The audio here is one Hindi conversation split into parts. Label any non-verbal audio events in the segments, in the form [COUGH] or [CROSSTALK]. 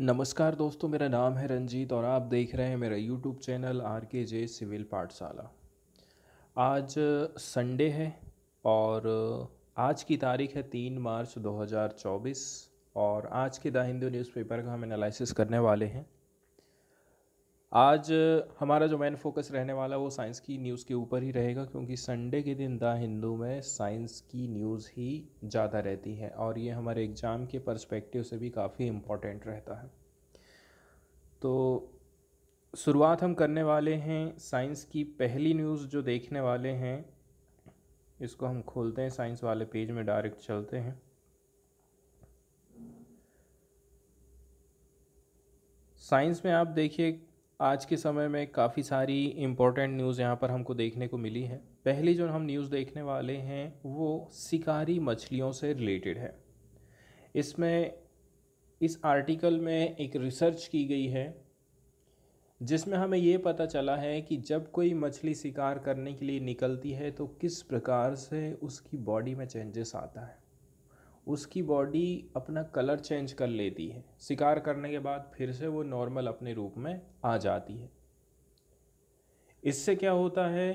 नमस्कार दोस्तों मेरा नाम है रंजीत और आप देख रहे हैं मेरा यूट्यूब चैनल आर के जे सिविल पाठशाला आज संडे है और आज की तारीख है तीन मार्च 2024 और आज के द हिंदू न्यूज़पेपर का हम एनालिसिस करने वाले हैं आज हमारा जो मेन फोकस रहने वाला वो साइंस की न्यूज़ के ऊपर ही रहेगा क्योंकि संडे के दिन द हिंदू में साइंस की न्यूज़ ही ज़्यादा रहती है और ये हमारे एग्ज़ाम के पर्सपेक्टिव से भी काफ़ी इम्पोर्टेंट रहता है तो शुरुआत हम करने वाले हैं साइंस की पहली न्यूज़ जो देखने वाले हैं इसको हम खोलते हैं साइंस वाले पेज में डायरेक्ट चलते हैं साइंस में आप देखिए आज के समय में काफ़ी सारी इम्पोर्टेंट न्यूज़ यहाँ पर हमको देखने को मिली है पहली जो हम न्यूज़ देखने वाले हैं वो शिकारी मछलियों से रिलेटेड है इसमें इस आर्टिकल में एक रिसर्च की गई है जिसमें हमें ये पता चला है कि जब कोई मछली शिकार करने के लिए निकलती है तो किस प्रकार से उसकी बॉडी में चेंजेस आता है उसकी बॉडी अपना कलर चेंज कर लेती है शिकार करने के बाद फिर से वो नॉर्मल अपने रूप में आ जाती है इससे क्या होता है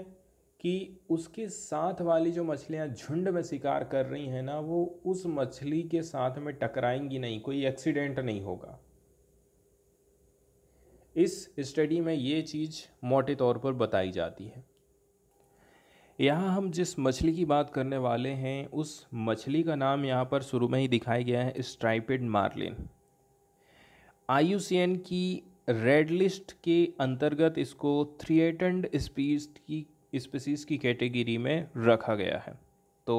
कि उसके साथ वाली जो मछलियाँ झुंड में शिकार कर रही हैं ना वो उस मछली के साथ में टकराएंगी नहीं कोई एक्सीडेंट नहीं होगा इस स्टडी में ये चीज़ मोटे तौर पर बताई जाती है यहाँ हम जिस मछली की बात करने वाले हैं उस मछली का नाम यहाँ पर शुरू में ही दिखाया गया है स्ट्राइपेड मार्लिन आई की रेड लिस्ट के अंतर्गत इसको थ्रिएटेंड स्पीज की स्पीसीज की कैटेगरी में रखा गया है तो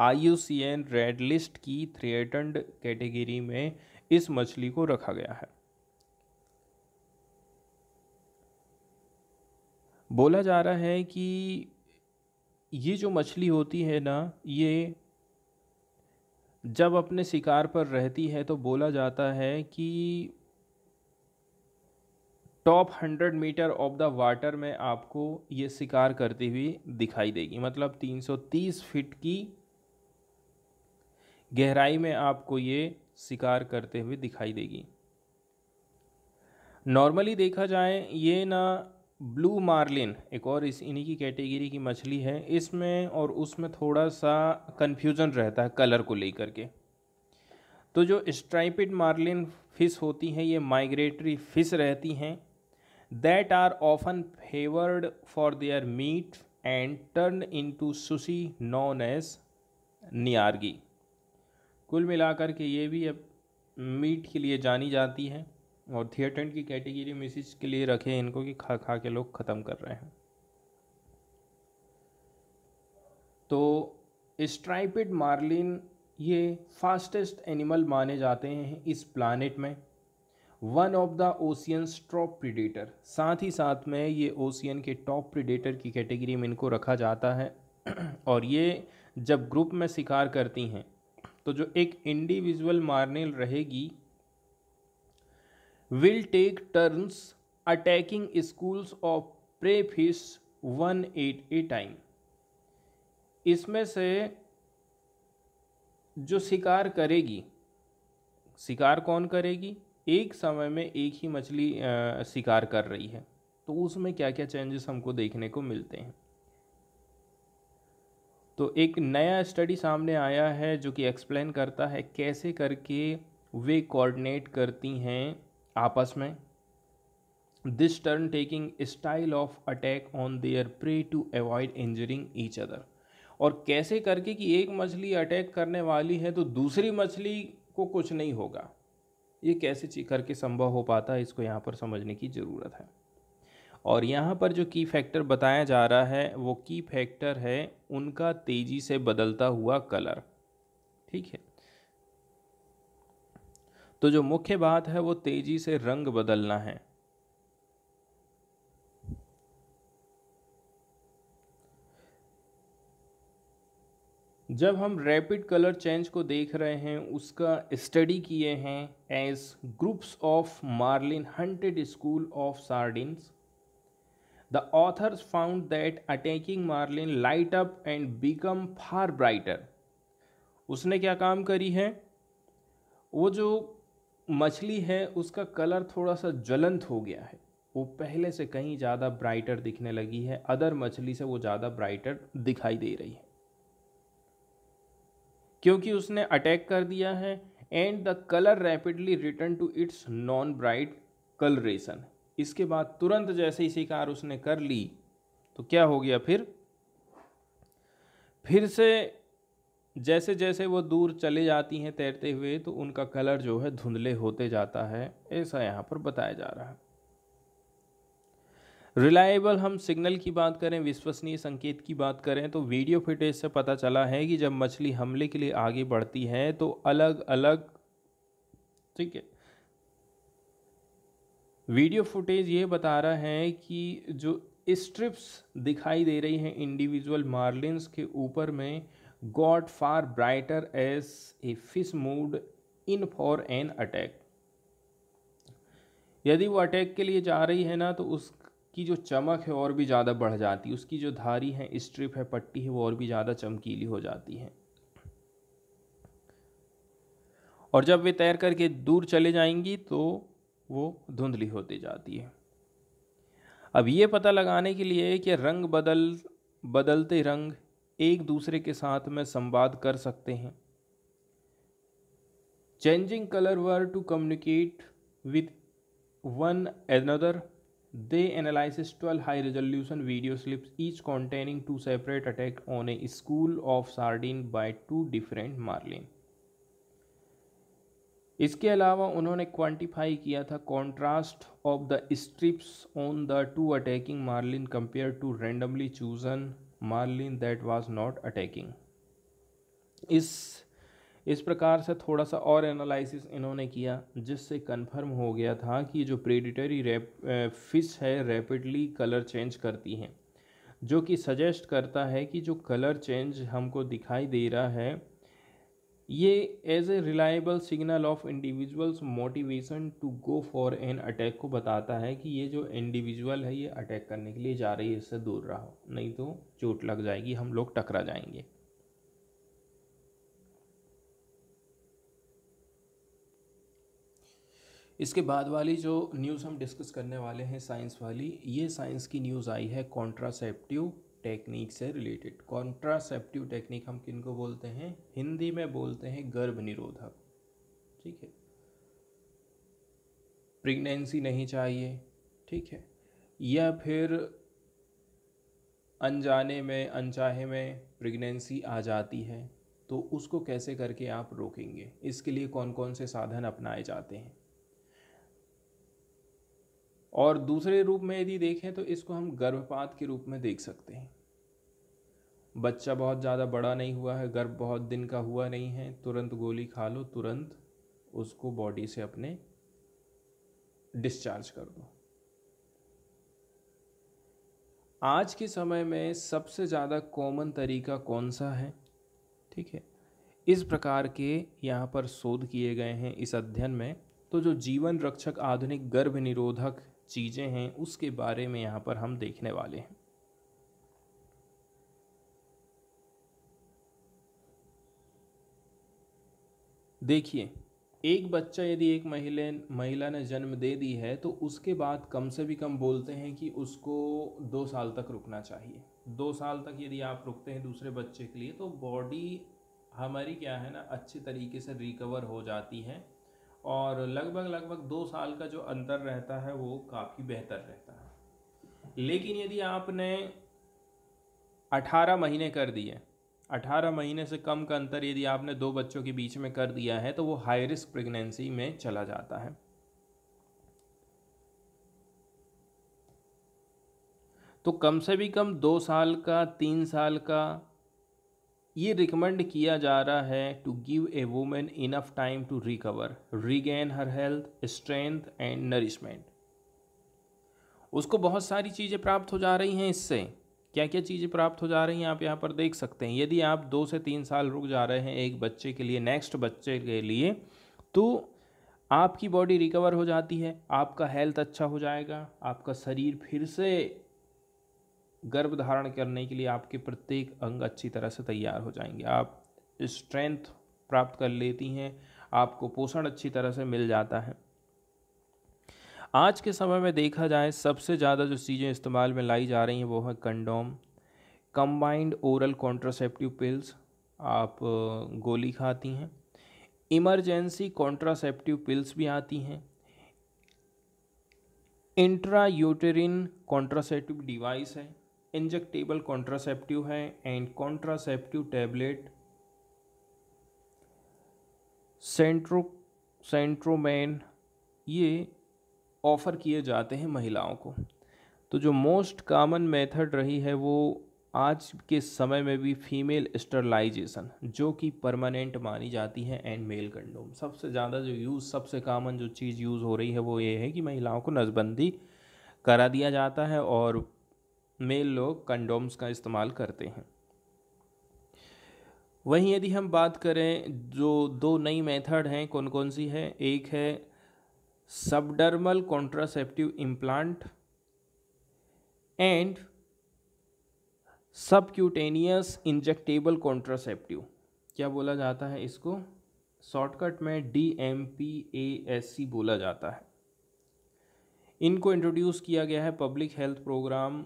आई रेड लिस्ट की थ्रिएटेंड कैटेगरी में इस मछली को रखा गया है बोला जा रहा है कि ये जो मछली होती है ना ये जब अपने शिकार पर रहती है तो बोला जाता है कि top hundred meter of the water में आपको ये शिकार करती हुई दिखाई देगी मतलब 330 फीट की गहराई में आपको ये शिकार करते हुए दिखाई देगी नॉर्मली देखा जाए ये ना ब्लू मार्लिन एक और इस इन्हीं की कैटेगरी की मछली है इसमें और उसमें थोड़ा सा कन्फ्यूज़न रहता है कलर को लेकर के तो जो स्ट्राइपिड मार्लिन फ़िश होती हैं ये माइग्रेटरी फ़िश रहती हैं that are often favoured for their meat and turn into sushi known as एज नियारगी कुल मिलाकर के ये भी अब मीट के लिए जानी जाती है और थिएटेंट की कैटेगरी में इसी के लिए रखे इनको कि खा खा के लोग ख़त्म कर रहे हैं तो स्ट्राइपिड मार्लिन ये फास्टेस्ट एनिमल माने जाते हैं इस प्लानट में one of the ocean top predator साथ ही साथ में ये ओशियन के टॉप प्रीडेटर की कैटेगरी में इनको रखा जाता है [CLEARS THROAT] और ये जब ग्रुप में शिकार करती हैं तो जो एक इंडिविजुअल मार्निल रहेगी will take turns attacking schools of prey one at a time इसमें से जो शिकार करेगी शिकार कौन करेगी एक समय में एक ही मछली शिकार कर रही है तो उसमें क्या क्या चेंजेस हमको देखने को मिलते हैं तो एक नया स्टडी सामने आया है जो कि एक्सप्लेन करता है कैसे करके वे कोऑर्डिनेट करती हैं आपस में this turn taking style of attack on their prey to avoid injuring each other और कैसे करके कि एक मछली अटैक करने वाली है तो दूसरी मछली को कुछ नहीं होगा ये कैसे करके संभव हो पाता है इसको यहाँ पर समझने की ज़रूरत है और यहाँ पर जो की फैक्टर बताया जा रहा है वो की फैक्टर है उनका तेज़ी से बदलता हुआ कलर ठीक है तो जो मुख्य बात है वो तेजी से रंग बदलना है जब हम रैपिड कलर चेंज को देख रहे हैं उसका स्टडी किए हैं as groups of marlin hunted school of sardines the authors found that attacking marlin light up and become far brighter उसने क्या काम करी है वो जो मछली है उसका कलर थोड़ा सा ज्वलंत हो गया है वो पहले से कहीं ज़्यादा ब्राइटर दिखने लगी है अदर मछली से वो ज़्यादा ब्राइटर दिखाई दे रही है क्योंकि उसने अटैक कर दिया है and the colour rapidly return to its non bright colouration इसके बाद तुरंत जैसे ही शिकार उसने कर ली तो क्या हो गया फिर फिर से जैसे जैसे वो दूर चले जाती हैं तैरते हुए तो उनका कलर जो है धुंधले होते जाता है ऐसा यहाँ पर बताया जा रहा है रिलायबल हम सिग्नल की बात करें विश्वसनीय संकेत की बात करें तो वीडियो फुटेज से पता चला है कि जब मछली हमले के लिए आगे बढ़ती है तो अलग अलग ठीक है वीडियो फुटेज ये बता रहा है कि जो स्ट्रिप्स दिखाई दे रही हैं इंडिविजुअल मार्लिन्स के ऊपर में got far brighter as a fish moved in for an attack यदि वो अटैक के लिए जा रही है ना तो उसकी जो चमक है और भी ज़्यादा बढ़ जाती है उसकी जो धारी है स्ट्रिप है पट्टी है वो और भी ज़्यादा चमकीली हो जाती है और जब वे तैर करके दूर चले जाएंगी तो वो धुंधली होती जाती है अब ये पता लगाने के लिए कि रंग बदल बदलते रंग एक दूसरे के साथ में संवाद कर सकते हैं changing colour were to communicate with one another they analysed twelve high resolution video clips each containing two separate attack on a school of sardine by two different marlin इसके अलावा उन्होंने क्वांटिफाई किया था contrast of the stripes on the two attacking marlin compare to randomly chosen marlin that was not attacking इस इस प्रकार से थोड़ा सा और एनालिसिस इन्होंने किया जिससे कंफर्म हो गया था कि जो प्रेडिटरी रैप फिश है रैपिडली कलर चेंज करती हैं जो कि सजेस्ट करता है कि जो कलर चेंज हमको दिखाई दे रहा है ये as a reliable signal of individuals motivation to go for an attack को बताता है कि ये जो इंडिविजुअल है ये अटैक करने के लिए जा रही है इससे दूर रहो नहीं तो चोट लग जाएगी हम लोग टकरा जाएंगे इसके बाद वाली जो न्यूज़ हम डिस्कस करने वाले हैं साइंस वाली ये साइंस की न्यूज़ आई है कॉन्ट्रासेप्टिव टेक्निक से रिलेटेड कॉन्ट्रासेप्टिव टेक्निक हम किन को बोलते हैं हिंदी में बोलते हैं गर्भ निरोधक ठीक है प्रेगनेंसी नहीं चाहिए ठीक है या फिर अनजाने में अनचाहे में प्रेगनेंसी आ जाती है तो उसको कैसे करके आप रोकेंगे इसके लिए कौन कौन से साधन अपनाए जाते हैं और दूसरे रूप में यदि देखें तो इसको हम गर्भपात के रूप में देख सकते हैं बच्चा बहुत ज़्यादा बड़ा नहीं हुआ है गर्भ बहुत दिन का हुआ नहीं है तुरंत गोली खा लो तुरंत उसको बॉडी से अपने डिस्चार्ज कर दो आज के समय में सबसे ज़्यादा कॉमन तरीका कौन सा है ठीक है इस प्रकार के यहाँ पर शोध किए गए हैं इस अध्ययन में तो जो जीवन रक्षक आधुनिक गर्भ निरोधक चीज़ें हैं उसके बारे में यहाँ पर हम देखने वाले हैं देखिए एक बच्चा यदि एक महिला महिला ने जन्म दे दी है तो उसके बाद कम से भी कम बोलते हैं कि उसको दो साल तक रुकना चाहिए दो साल तक यदि आप रुकते हैं दूसरे बच्चे के लिए तो बॉडी हमारी क्या है ना अच्छे तरीके से रिकवर हो जाती है और लगभग लगभग दो साल का जो अंतर रहता है वो काफ़ी बेहतर रहता है लेकिन यदि आपने 18 महीने कर दिए 18 महीने से कम का अंतर यदि आपने दो बच्चों के बीच में कर दिया है तो वो हाई रिस्क प्रेगनेंसी में चला जाता है तो कम से भी कम दो साल का तीन साल का ये रिकमेंड किया जा रहा है to give a women enough time to recover regain her health strength and nourishment उसको बहुत सारी चीज़ें प्राप्त हो जा रही हैं इससे क्या क्या चीज़ें प्राप्त हो जा रही हैं आप यहाँ पर देख सकते हैं यदि आप दो से तीन साल रुक जा रहे हैं एक बच्चे के लिए नेक्स्ट बच्चे के लिए तो आपकी बॉडी रिकवर हो जाती है आपका हेल्थ अच्छा हो जाएगा आपका शरीर फिर से गर्भ धारण करने के लिए आपके प्रत्येक अंग अच्छी तरह से तैयार हो जाएंगे आप स्ट्रेंथ प्राप्त कर लेती हैं आपको पोषण अच्छी तरह से मिल जाता है आज के समय में देखा जाए सबसे ज़्यादा जो चीज़ें इस्तेमाल में लाई जा रही हैं वो है condom combined oral contraceptive pills आप गोली खाती हैं इमरजेंसी कॉन्ट्रासेप्टिव पिल्स भी आती हैं इंट्रा यूटेरिन कॉन्ट्रासेप्टिव डिवाइस है इंजेक्टेबल कॉन्ट्रासेप्टिव है and contraceptive tablet centro centchroman ये ऑफ़र किए जाते हैं महिलाओं को तो जो मोस्ट कॉमन मेथड रही है वो आज के समय में भी फीमेल स्टरलाइजेशन जो कि परमानेंट मानी जाती है एंड मेल कंडोम सबसे ज़्यादा जो यूज़ सबसे कॉमन जो चीज़ यूज़ हो रही है वो ये है कि महिलाओं को नसबंदी करा दिया जाता है और मेल लोग कंडोम्स का इस्तेमाल करते हैं वहीं यदि हम बात करें जो दो नई मेथड हैं कौन कौन सी है एक है subdermal contraceptive implant and subcutaneous injectable contraceptive क्या बोला जाता है इसको शॉर्टकट में D M P A S C बोला जाता है इनको इंट्रोड्यूस किया गया है पब्लिक हेल्थ प्रोग्राम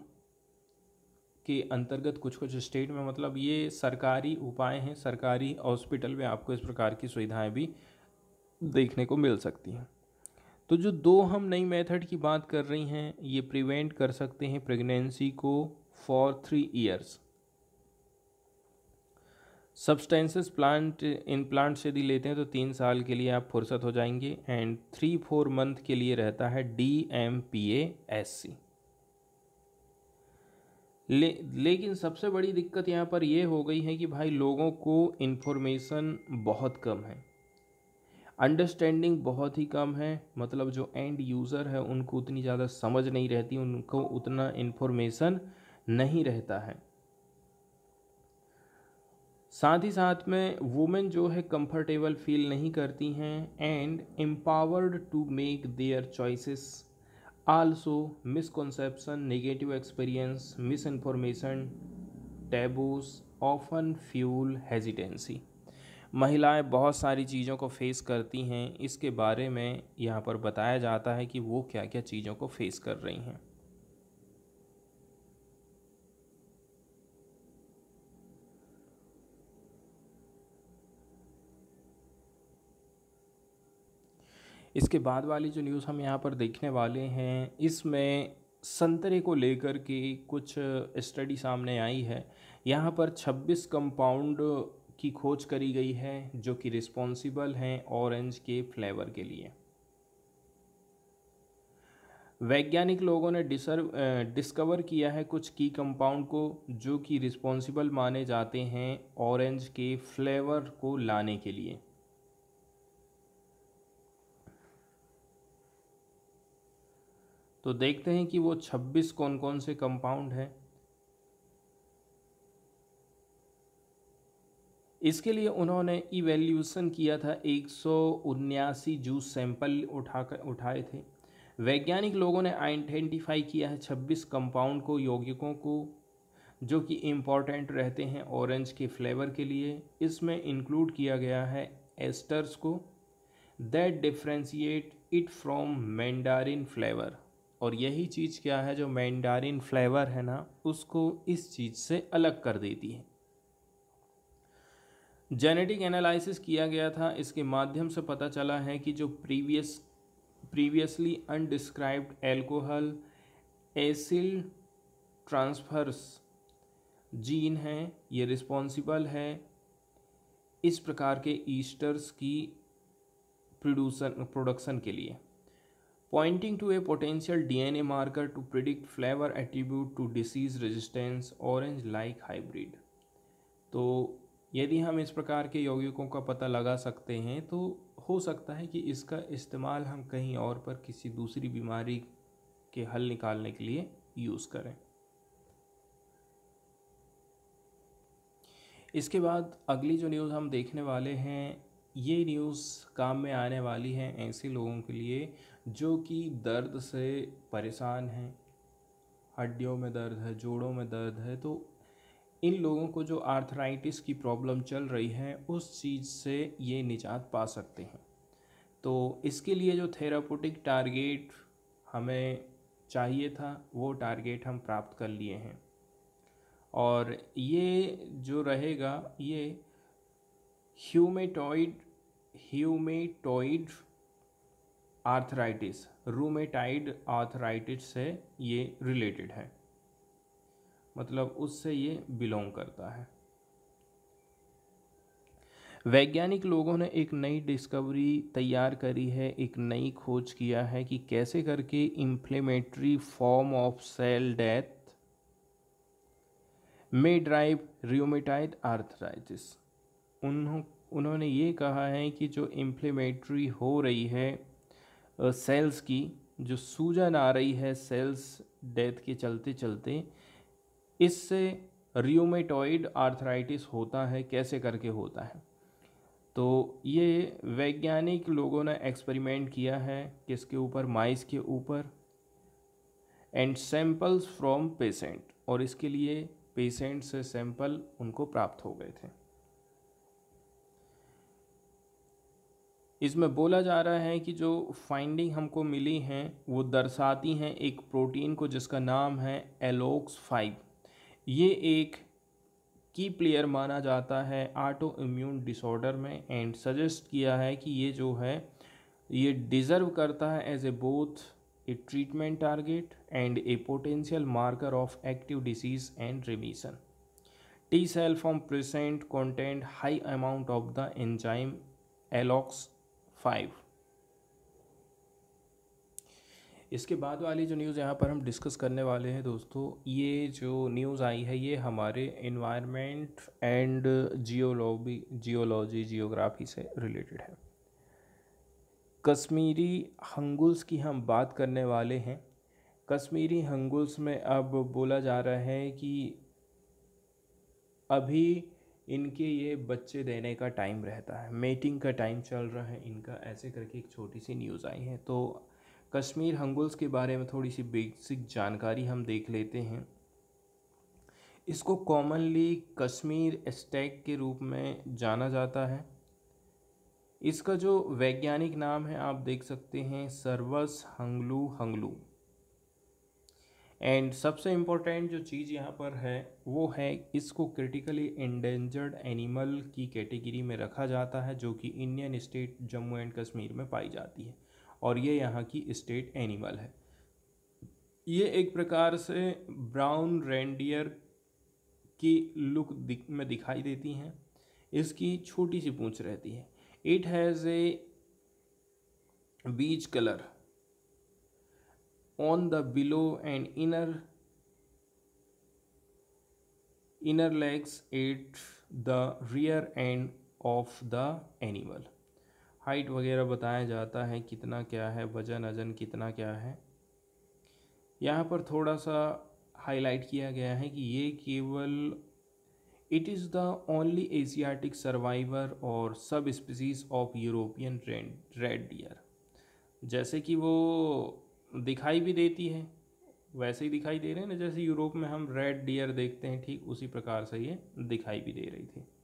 के अंतर्गत कुछ कुछ स्टेट में मतलब ये सरकारी उपाय हैं सरकारी हॉस्पिटल में आपको इस प्रकार की सुविधाएं भी देखने को मिल सकती हैं तो जो दो हम नई मेथड की बात कर रही हैं ये प्रिवेंट कर सकते हैं प्रेगनेंसी को for three years substances plant implant से यदि लेते हैं तो तीन साल के लिए आप फुर्सत हो जाएंगे एंड थ्री फोर मंथ के लिए रहता है D M P A S C ले लेकिन सबसे बड़ी दिक्कत यहाँ पर यह हो गई है कि भाई लोगों को इन्फॉर्मेशन बहुत कम है अंडरस्टैंडिंग बहुत ही कम है मतलब जो एंड यूज़र है उनको उतनी ज़्यादा समझ नहीं रहती उनको उतना इन्फॉर्मेशन नहीं रहता है साथ ही साथ में वुमेन जो है कंफर्टेबल फील नहीं करती हैं and empowered to make their choices also misconception negative experience misinformation taboos often fuel hesitancy महिलाएं बहुत सारी चीज़ों को फेस करती हैं इसके बारे में यहाँ पर बताया जाता है कि वो क्या क्या चीज़ों को फेस कर रही हैं इसके बाद वाली जो न्यूज़ हम यहाँ पर देखने वाले हैं इसमें संतरे को लेकर के कुछ स्टडी सामने आई है यहाँ पर 26 कंपाउंड की खोज करी गई है जो कि रिस्पॉन्सिबल हैं ऑरेंज के फ्लेवर के लिए वैज्ञानिक लोगों ने डिसर्व डिस्कवर किया है कुछ की कंपाउंड को जो कि रिस्पॉन्सिबल माने जाते हैं ऑरेंज के फ्लेवर को लाने के लिए तो देखते हैं कि वो 26 कौन कौन से कंपाउंड हैं इसके लिए उन्होंने इवेल्यूशन किया था एक जूस सैंपल उठाकर उठाए थे वैज्ञानिक लोगों ने आइडेंटिफाई किया है 26 कंपाउंड को यौगिकों को जो कि इम्पॉर्टेंट रहते हैं ऑरेंज के फ्लेवर के लिए इसमें इंक्लूड किया गया है एस्टर्स को that differentiate it from mandarin flavour और यही चीज़ क्या है जो मैंडारिन फ्लेवर है ना उसको इस चीज़ से अलग कर देती है जेनेटिक एनालिसिस किया गया था इसके माध्यम से पता चला है कि जो previous previously undescribed alcohol acyl transfers gene है ये रिस्पॉन्सिबल है इस प्रकार के ईस्टर्स की प्रोडक्शन प्रोडक्शन के लिए pointing to a potential DNA marker to predict flavor attribute to disease resistance orange like hybrid तो यदि हम इस प्रकार के यौगिकों का पता लगा सकते हैं तो हो सकता है कि इसका इस्तेमाल हम कहीं और पर किसी दूसरी बीमारी के हल निकालने के लिए यूज़ करें इसके बाद अगली जो न्यूज़ हम देखने वाले हैं ये न्यूज़ काम में आने वाली है ऐसे लोगों के लिए जो कि दर्द से परेशान हैं हड्डियों में दर्द है जोड़ों में दर्द है तो इन लोगों को जो आर्थराइटिस की प्रॉब्लम चल रही है उस चीज़ से ये निजात पा सकते हैं तो इसके लिए जो थेरापोटिक टारगेट हमें चाहिए था वो टारगेट हम प्राप्त कर लिए हैं और ये जो रहेगा ये rheumatoid rheumatoid arthritis rheumatoid arthritis से ये रिलेटेड है मतलब उससे ये बिलोंग करता है वैज्ञानिक लोगों ने एक नई डिस्कवरी तैयार करी है एक नई खोज किया है कि कैसे करके inflammatory form of cell death may drive rheumatoid arthritis उन्होंने ये कहा है कि जो इम्प्लेमेटरी हो रही है सेल्स की जो सूजन आ रही है सेल्स डेथ के चलते चलते इससे रियोमेटॉइड आर्थराइटिस होता है कैसे करके होता है तो ये वैज्ञानिक लोगों ने एक्सपेरिमेंट किया है किसके ऊपर माइस के ऊपर एंड सैंपल्स फ्रॉम पेशेंट और इसके लिए पेशेंट से सैंपल उनको प्राप्त हो गए थे इसमें बोला जा रहा है कि जो फाइंडिंग हमको मिली हैं वो दर्शाती हैं एक प्रोटीन को जिसका नाम है एलोक्स फाइव ये एक की प्लेयर माना जाता है आटो इम्यून डिसऑर्डर में एंड सजेस्ट किया है कि ये जो है ये डिज़र्व करता है as a both a treatment target and a potential marker of active disease and remission T cell from present content high amount of the enzyme ALOX five इसके बाद वाली जो न्यूज़ यहाँ पर हम डिस्कस करने वाले हैं दोस्तों ये जो न्यूज़ आई है ये हमारे इन्वायरमेंट एंड जियोलॉबी जियोलॉजी जियोग्राफी से रिलेटेड है कश्मीरी हंगुल्स की हम बात करने वाले हैं कश्मीरी हंगुल्स में अब बोला जा रहा है कि अभी इनके ये बच्चे देने का टाइम रहता है मेटिंग का टाइम चल रहा है इनका ऐसे करके एक छोटी सी न्यूज़ आई है तो कश्मीर हंगुल्स के बारे में थोड़ी सी बेसिक जानकारी हम देख लेते हैं इसको कॉमनली कश्मीर स्टैग के रूप में जाना जाता है इसका जो वैज्ञानिक नाम है आप देख सकते हैं सर्वस हंगलू हंगलू एंड सबसे इम्पोर्टेंट जो चीज़ यहाँ पर है वो है इसको क्रिटिकली इंडेंजर्ड एनिमल की कैटेगरी में रखा जाता है जो कि Indian state Jammu and Kashmir में पाई जाती है और ये यहाँ की स्टेट एनिमल है ये एक प्रकार से ब्राउन रेंडियर की लुक में दिखाई देती हैं इसकी छोटी सी पूंछ रहती है it has a beach colour on the below and inner inner legs at the rear end of the animal height वगैरह बताया जाता है कितना क्या है वजन अजन कितना क्या है यहाँ पर थोड़ा सा हाईलाइट किया गया है कि ये केवल it is the only Asiatic survivor और subspecies of European red red deer जैसे कि वो दिखाई भी देती है वैसे ही दिखाई दे रहे हैं ना जैसे यूरोप में हम रेड डियर देखते हैं ठीक उसी प्रकार से ये दिखाई भी दे रही थी